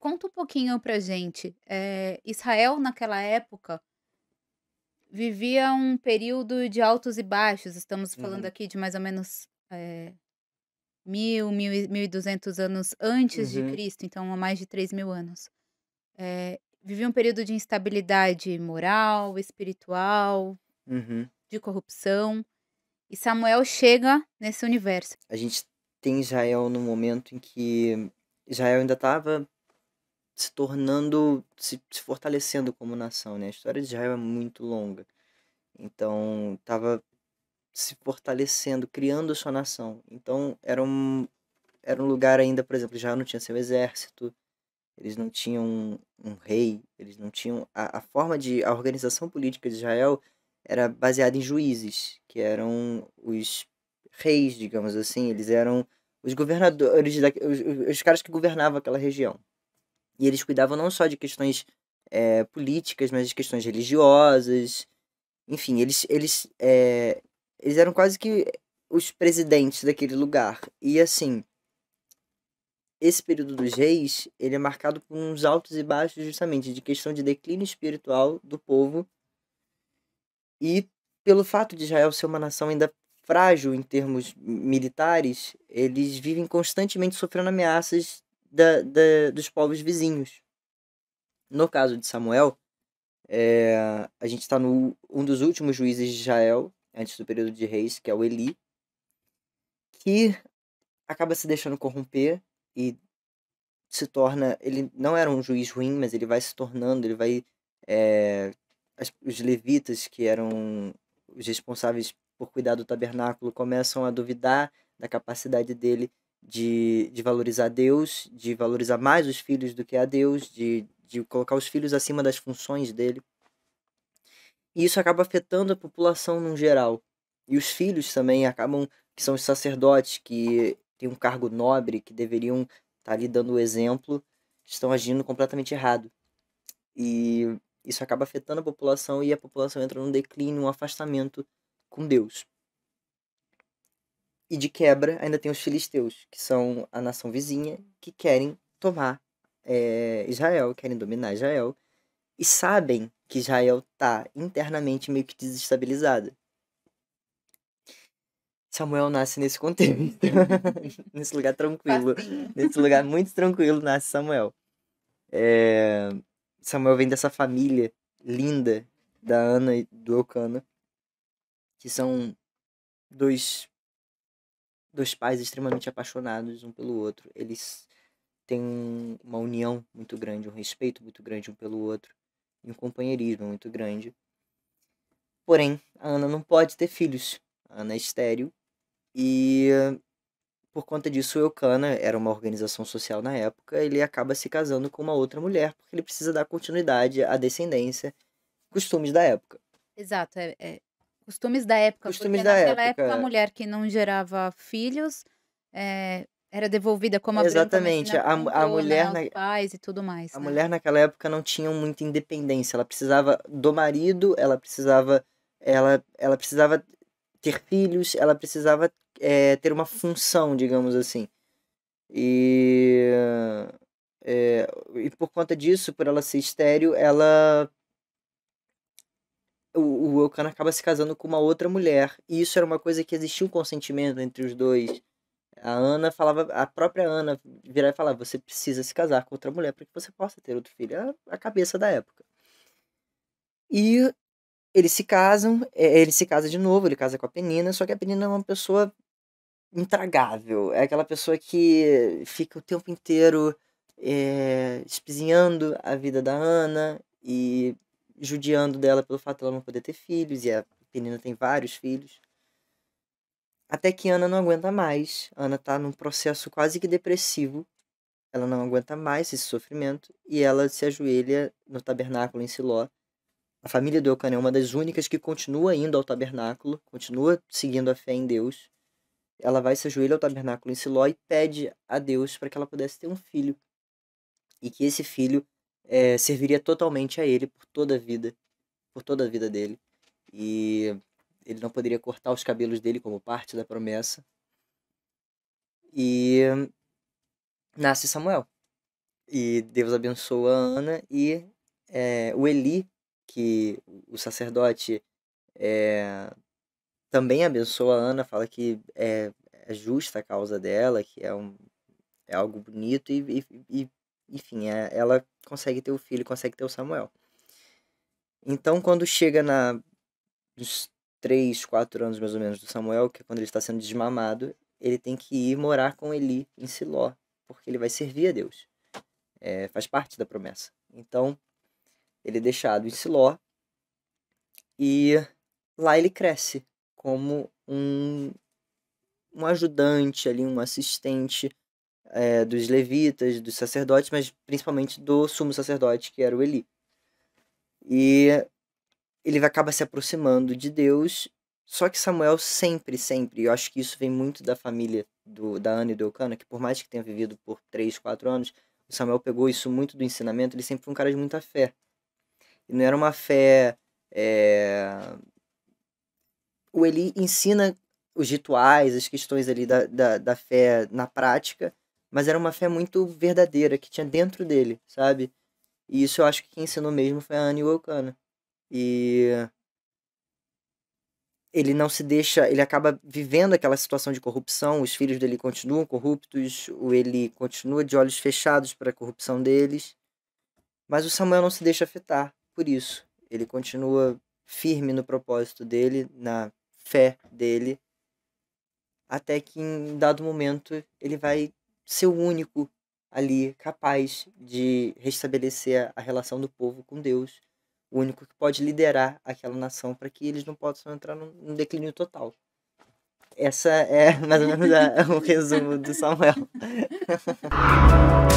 Conta um pouquinho pra gente. Eh, Israel, naquela época, vivia um período de altos e baixos. Estamos falando Uhum. aqui de mais ou menos eh, mil, mil e duzentos anos antes de uhum. Cristo, então há mais de três mil anos. Eh, vivia um período de instabilidade moral, espiritual, Uhum. de corrupção. E Samuel chega nesse universo. A gente tem Israel no momento em que Israel ainda estava se tornando, se, se fortalecendo como nação, né? A história de Israel é muito longa. Então, estava se fortalecendo, criando a sua nação. Então, era um, era um lugar ainda, por exemplo, Israel não tinha seu exército, eles não tinham um, um rei, eles não tinham... A, a forma de... A organização política de Israel era baseada em juízes, que eram os reis, digamos assim, eles eram os governadores, da, os, os caras que governavam aquela região. E eles cuidavam não só de questões é, políticas, mas de questões religiosas. Enfim, eles, eles, é, eles eram quase que os presidentes daquele lugar. E assim, esse período dos reis, ele é marcado por uns altos e baixos justamente de questão de declínio espiritual do povo e pelo fato de Israel ser uma nação ainda frágil em termos militares, eles vivem constantemente sofrendo ameaças da, da, dos povos vizinhos. No caso de Samuel, é, a gente está no um dos últimos juízes de Israel, antes do período de reis, que é o Eli, que acaba se deixando corromper e se torna. Ele não era um juiz ruim, mas ele vai se tornando, ele vai. É, as, os levitas, que eram os responsáveis por cuidar do tabernáculo, começam a duvidar da capacidade dele de, de valorizar Deus, de valorizar mais os filhos do que a Deus, de, de colocar os filhos acima das funções dele. E isso acaba afetando a população no geral. E os filhos também acabam, que são os sacerdotes, que têm um cargo nobre, que deveriam estar tá ali dando o exemplo, estão agindo completamente errado. E isso acaba afetando a população e a população entra num declínio, um afastamento com Deus. E de quebra, ainda tem os filisteus, que são a nação vizinha, que querem tomar é, Israel, querem dominar Israel. E sabem que Israel está internamente meio que desestabilizada. Samuel nasce nesse contexto, nesse lugar tranquilo, nesse lugar muito tranquilo nasce Samuel. É... Samuel vem dessa família linda da Ana e do Elcana, que são dois dois pais extremamente apaixonados um pelo outro. Eles têm uma união muito grande, um respeito muito grande um pelo outro e um companheirismo muito grande. Porém, a Ana não pode ter filhos. A Ana é estéril e por conta disso o Eucana, era uma organização social na época, ele acaba se casando com uma outra mulher porque ele precisa dar continuidade à descendência, costumes da época. Exato, é, é Costumes da época. Costumes da naquela época. época a é. mulher que não gerava filhos é, era devolvida como a Exatamente. A, a né, mulher né, na... pais e tudo mais. A né? mulher naquela época não tinha muita independência. Ela precisava do marido, ela precisava ela, ela precisava ter filhos, ela precisava é, ter uma função, digamos assim. E, é, e por conta disso, por ela ser estéreo, ela o, o acaba se casando com uma outra mulher. E isso era uma coisa que existia um consentimento entre os dois. A Ana falava, a própria Ana virava e falava: você precisa se casar com outra mulher para que você possa ter outro filho. É a cabeça da época. E eles se casam, é, ele se casa de novo, ele casa com a Penina, só que a Penina é uma pessoa intragável. É aquela pessoa que fica o tempo inteiro é, espizinhando a vida da Ana e judiando dela pelo fato dela ela não poder ter filhos, e a menina tem vários filhos. Até que Ana não aguenta mais. Ana tá num processo quase que depressivo. Ela não aguenta mais esse sofrimento e ela se ajoelha no tabernáculo em Siló. A família do Eucana é uma das únicas que continua indo ao tabernáculo, continua seguindo a fé em Deus. Ela vai se ajoelhar ao tabernáculo em Siló e pede a Deus para que ela pudesse ter um filho. E que esse filho é, serviria totalmente a ele por toda a vida, por toda a vida dele. E ele não poderia cortar os cabelos dele como parte da promessa. E nasce Samuel. E Deus abençoa Ana e é, o Eli, que o sacerdote é, também abençoa Ana, fala que é, é, justa a causa dela, que é, um, é algo bonito e, e, e enfim, é, ela consegue ter o filho, consegue ter o Samuel. Então, quando chega na nos 3, 4 anos mais ou menos do Samuel, que é quando ele está sendo desmamado, ele tem que ir morar com Eli em Siló, porque ele vai servir a Deus. É, faz parte da promessa. Então, ele é deixado em Siló e lá ele cresce como um, um ajudante ali, um assistente é, dos levitas, dos sacerdotes, mas principalmente do sumo sacerdote, que era o Eli. E ele acaba se aproximando de Deus, só que Samuel sempre, sempre, eu acho que isso vem muito da família do, da Ana e do Eucana, que por mais que tenha vivido por 3, 4 anos, o Samuel pegou isso muito do ensinamento, ele sempre foi um cara de muita fé. E não era uma fé. É... O Eli ensina os rituais, as questões ali da, da, da fé na prática, mas era uma fé muito verdadeira que tinha dentro dele, sabe? E isso eu acho que quem ensinou mesmo foi a Annie Wilkana. E ele não se deixa, ele acaba vivendo aquela situação de corrupção, os filhos dele continuam corruptos, ele continua de olhos fechados para a corrupção deles. Mas o Samuel não se deixa afetar por isso. Ele continua firme no propósito dele, na fé dele, até que em dado momento ele vai ser o único ali capaz de restabelecer a relação do povo com Deus, o único que pode liderar aquela nação para que eles não possam entrar num declínio total. Essa é mais ou menos o resumo do Samuel.